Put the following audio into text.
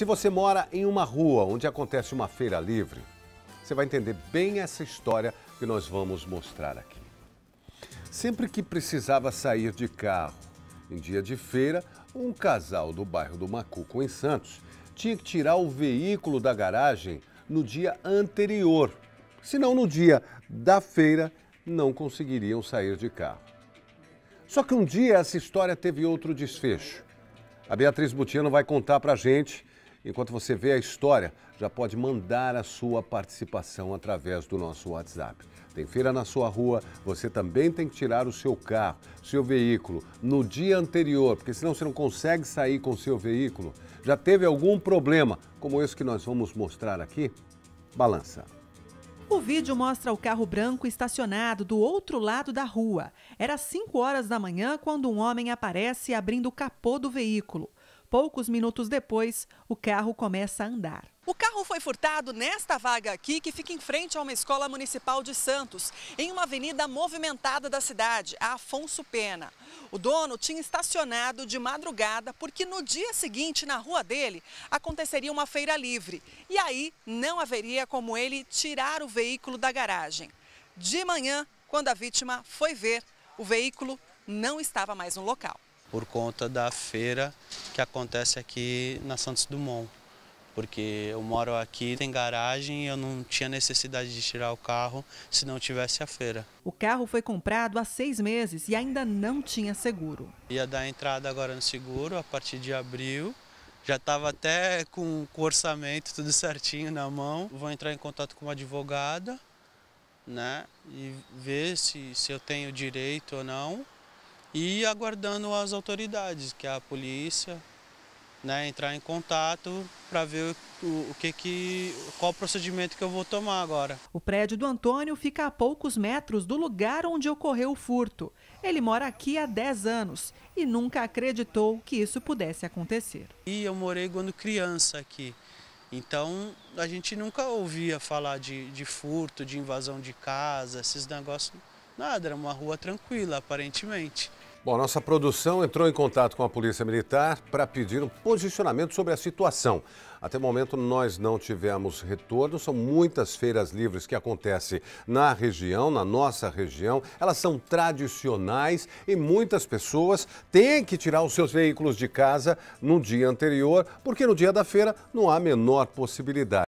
Se você mora em uma rua onde acontece uma feira livre, você vai entender bem essa história que nós vamos mostrar aqui. Sempre que precisava sair de carro em dia de feira, um casal do bairro do Macuco, em Santos, tinha que tirar o veículo da garagem no dia anterior. Senão, no dia da feira, não conseguiriam sair de carro. Só que um dia essa história teve outro desfecho. A Beatriz Butiano vai contar pra gente Enquanto você vê a história, já pode mandar a sua participação através do nosso WhatsApp. Tem feira na sua rua, você também tem que tirar o seu carro, seu veículo, no dia anterior, porque senão você não consegue sair com o seu veículo. Já teve algum problema, como esse que nós vamos mostrar aqui? Balança. O vídeo mostra o carro branco estacionado do outro lado da rua. Era 5 horas da manhã quando um homem aparece abrindo o capô do veículo. Poucos minutos depois, o carro começa a andar. O carro foi furtado nesta vaga aqui, que fica em frente a uma escola municipal de Santos, em uma avenida movimentada da cidade, a Afonso Pena. O dono tinha estacionado de madrugada porque no dia seguinte, na rua dele, aconteceria uma feira livre. E aí não haveria como ele tirar o veículo da garagem. De manhã, quando a vítima foi ver, o veículo não estava mais no local por conta da feira que acontece aqui na Santos Dumont. Porque eu moro aqui, tem garagem e eu não tinha necessidade de tirar o carro se não tivesse a feira. O carro foi comprado há seis meses e ainda não tinha seguro. Ia dar entrada agora no seguro a partir de abril. Já estava até com o orçamento tudo certinho na mão. Vou entrar em contato com uma advogada né, e ver se, se eu tenho direito ou não e aguardando as autoridades, que é a polícia, né, entrar em contato para ver o, o, que que qual procedimento que eu vou tomar agora. O prédio do Antônio fica a poucos metros do lugar onde ocorreu o furto. Ele mora aqui há 10 anos e nunca acreditou que isso pudesse acontecer. E eu morei quando criança aqui. Então a gente nunca ouvia falar de, de furto, de invasão de casa, esses negócios, nada, era uma rua tranquila aparentemente. Bom, nossa produção entrou em contato com a Polícia Militar para pedir um posicionamento sobre a situação. Até o momento nós não tivemos retorno, são muitas feiras livres que acontecem na região, na nossa região. Elas são tradicionais e muitas pessoas têm que tirar os seus veículos de casa no dia anterior, porque no dia da feira não há a menor possibilidade.